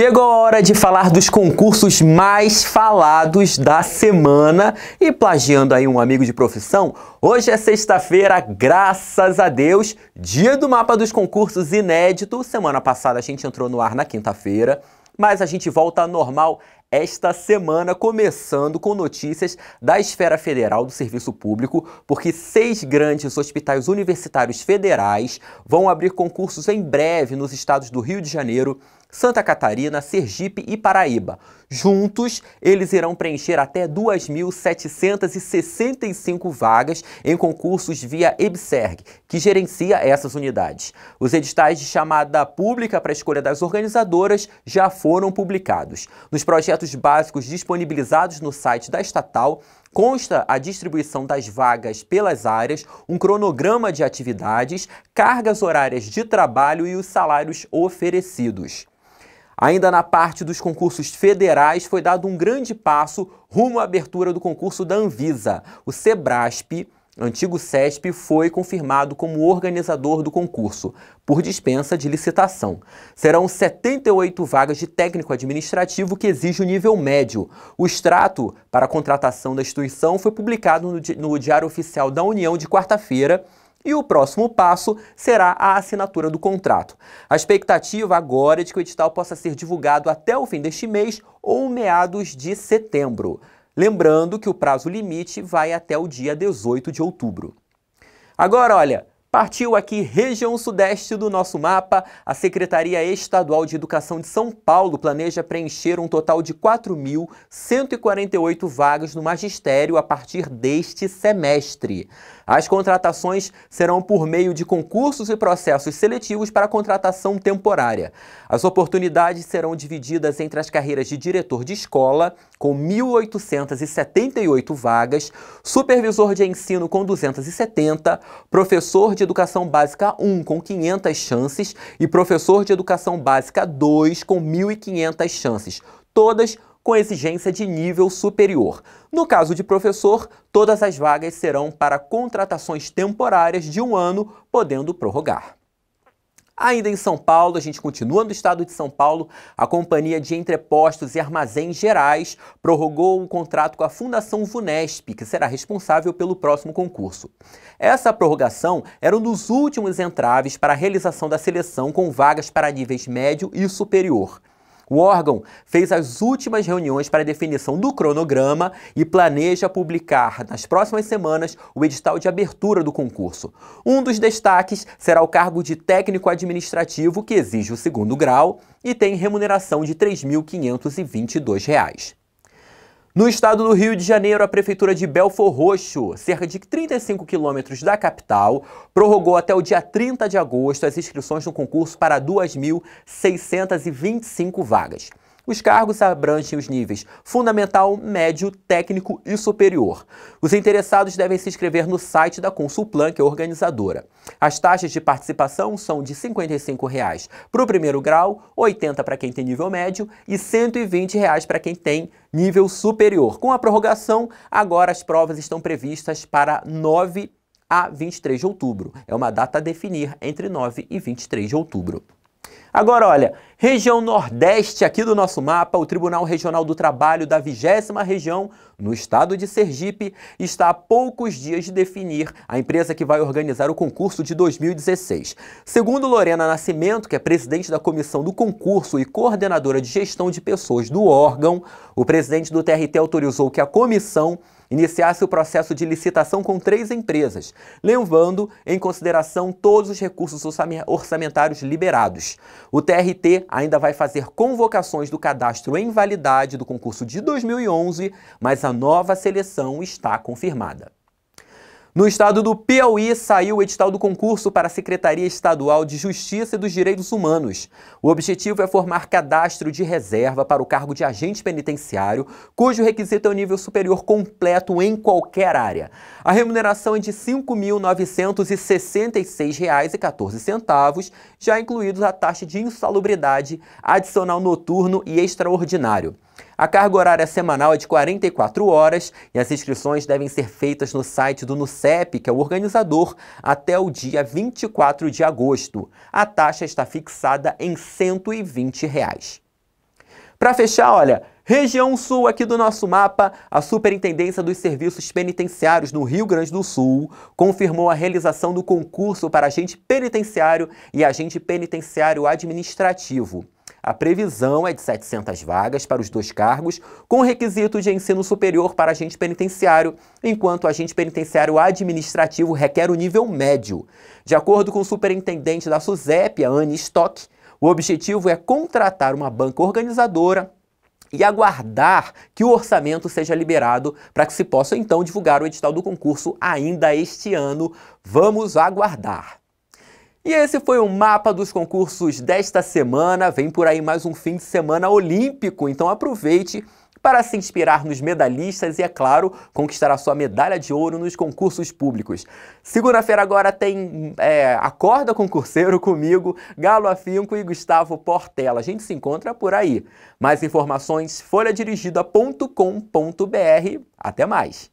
Chegou a hora de falar dos concursos mais falados da semana e plagiando aí um amigo de profissão, hoje é sexta-feira, graças a Deus, dia do mapa dos concursos inédito. Semana passada a gente entrou no ar na quinta-feira, mas a gente volta ao normal esta semana, começando com notícias da esfera federal do serviço público, porque seis grandes hospitais universitários federais vão abrir concursos em breve nos estados do Rio de Janeiro, Santa Catarina, Sergipe e Paraíba. Juntos, eles irão preencher até 2.765 vagas em concursos via EBSERG, que gerencia essas unidades. Os editais de chamada pública para a escolha das organizadoras já foram publicados. Nos projetos básicos disponibilizados no site da estatal, consta a distribuição das vagas pelas áreas, um cronograma de atividades, cargas horárias de trabalho e os salários oferecidos. Ainda na parte dos concursos federais, foi dado um grande passo rumo à abertura do concurso da Anvisa. O SEBRASP, antigo CESP, foi confirmado como organizador do concurso, por dispensa de licitação. Serão 78 vagas de técnico administrativo que exige o nível médio. O extrato para a contratação da instituição foi publicado no Diário Oficial da União de quarta-feira e o próximo passo será a assinatura do contrato. A expectativa agora é de que o edital possa ser divulgado até o fim deste mês ou meados de setembro. Lembrando que o prazo limite vai até o dia 18 de outubro. Agora, olha, Partiu aqui região sudeste do nosso mapa. A Secretaria Estadual de Educação de São Paulo planeja preencher um total de 4.148 vagas no magistério a partir deste semestre. As contratações serão por meio de concursos e processos seletivos para contratação temporária. As oportunidades serão divididas entre as carreiras de diretor de escola, com 1.878 vagas, supervisor de ensino com 270, professor de Educação Básica 1 com 500 chances e professor de Educação Básica 2 com 1.500 chances, todas com exigência de nível superior. No caso de professor, todas as vagas serão para contratações temporárias de um ano, podendo prorrogar. Ainda em São Paulo, a gente continua no estado de São Paulo, a Companhia de Entrepostos e Armazéns Gerais prorrogou um contrato com a Fundação Vunesp, que será responsável pelo próximo concurso. Essa prorrogação era um dos últimos entraves para a realização da seleção com vagas para níveis médio e superior. O órgão fez as últimas reuniões para definição do cronograma e planeja publicar nas próximas semanas o edital de abertura do concurso. Um dos destaques será o cargo de técnico administrativo, que exige o segundo grau e tem remuneração de R$ 3.522. No estado do Rio de Janeiro, a prefeitura de Belfor Roxo, cerca de 35 quilômetros da capital, prorrogou até o dia 30 de agosto as inscrições no concurso para 2.625 vagas. Os cargos abrangem os níveis fundamental, médio, técnico e superior. Os interessados devem se inscrever no site da Consulplan, que é organizadora. As taxas de participação são de R$ 55,00 para o primeiro grau, R$ 80,00 para quem tem nível médio e R$ 120,00 para quem tem nível superior. Com a prorrogação, agora as provas estão previstas para 9 a 23 de outubro. É uma data a definir entre 9 e 23 de outubro. Agora, olha, região Nordeste aqui do nosso mapa, o Tribunal Regional do Trabalho da 20 Região, no estado de Sergipe, está a poucos dias de definir a empresa que vai organizar o concurso de 2016. Segundo Lorena Nascimento, que é presidente da comissão do concurso e coordenadora de gestão de pessoas do órgão, o presidente do TRT autorizou que a comissão iniciasse o processo de licitação com três empresas, levando em consideração todos os recursos orçamentários liberados. O TRT ainda vai fazer convocações do cadastro em validade do concurso de 2011, mas a nova seleção está confirmada. No estado do Piauí, saiu o edital do concurso para a Secretaria Estadual de Justiça e dos Direitos Humanos. O objetivo é formar cadastro de reserva para o cargo de agente penitenciário, cujo requisito é o nível superior completo em qualquer área. A remuneração é de R$ 5.966,14, já incluídos a taxa de insalubridade adicional noturno e extraordinário. A carga horária semanal é de 44 horas e as inscrições devem ser feitas no site do NUCEP, que é o organizador, até o dia 24 de agosto. A taxa está fixada em R$ 120. Reais. Para fechar, olha, região sul aqui do nosso mapa, a Superintendência dos Serviços Penitenciários no Rio Grande do Sul confirmou a realização do concurso para agente penitenciário e agente penitenciário administrativo. A previsão é de 700 vagas para os dois cargos, com requisito de ensino superior para agente penitenciário, enquanto o agente penitenciário administrativo requer o nível médio. De acordo com o superintendente da SUSEP, Anne Stock, o objetivo é contratar uma banca organizadora e aguardar que o orçamento seja liberado para que se possa então divulgar o edital do concurso ainda este ano. Vamos aguardar. E esse foi o mapa dos concursos desta semana. Vem por aí mais um fim de semana olímpico, então aproveite para se inspirar nos medalhistas e, é claro, conquistar a sua medalha de ouro nos concursos públicos. Segunda-feira agora tem é, Acorda Concurseiro comigo, Galo Afinco e Gustavo Portela. A gente se encontra por aí. Mais informações, folhadirigida.com.br. Até mais!